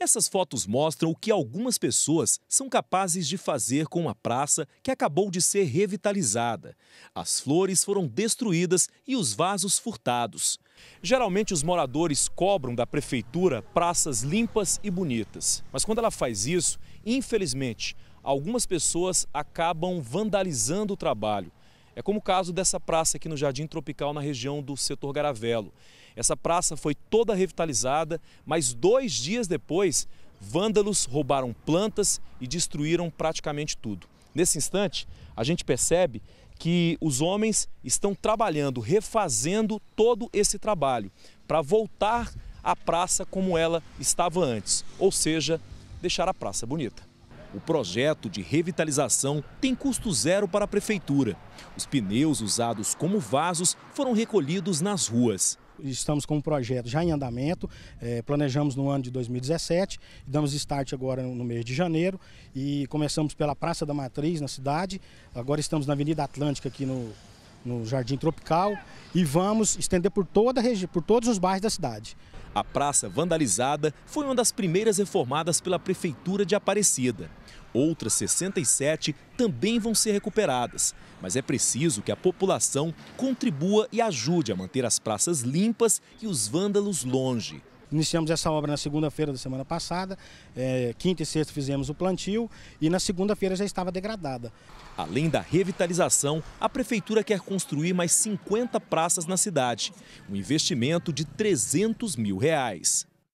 Essas fotos mostram o que algumas pessoas são capazes de fazer com uma praça que acabou de ser revitalizada. As flores foram destruídas e os vasos furtados. Geralmente os moradores cobram da prefeitura praças limpas e bonitas. Mas quando ela faz isso, infelizmente, algumas pessoas acabam vandalizando o trabalho é como o caso dessa praça aqui no Jardim Tropical, na região do setor Garavelo. Essa praça foi toda revitalizada, mas dois dias depois, vândalos roubaram plantas e destruíram praticamente tudo. Nesse instante, a gente percebe que os homens estão trabalhando, refazendo todo esse trabalho para voltar a praça como ela estava antes, ou seja, deixar a praça bonita. O projeto de revitalização tem custo zero para a prefeitura. Os pneus usados como vasos foram recolhidos nas ruas. Estamos com um projeto já em andamento, eh, planejamos no ano de 2017, damos start agora no mês de janeiro e começamos pela Praça da Matriz, na cidade. Agora estamos na Avenida Atlântica, aqui no, no Jardim Tropical e vamos estender por toda a região, por todos os bairros da cidade. A praça vandalizada foi uma das primeiras reformadas pela prefeitura de Aparecida. Outras 67 também vão ser recuperadas, mas é preciso que a população contribua e ajude a manter as praças limpas e os vândalos longe. Iniciamos essa obra na segunda-feira da semana passada, é, quinta e sexta fizemos o plantio e na segunda-feira já estava degradada. Além da revitalização, a prefeitura quer construir mais 50 praças na cidade, um investimento de 300 mil reais.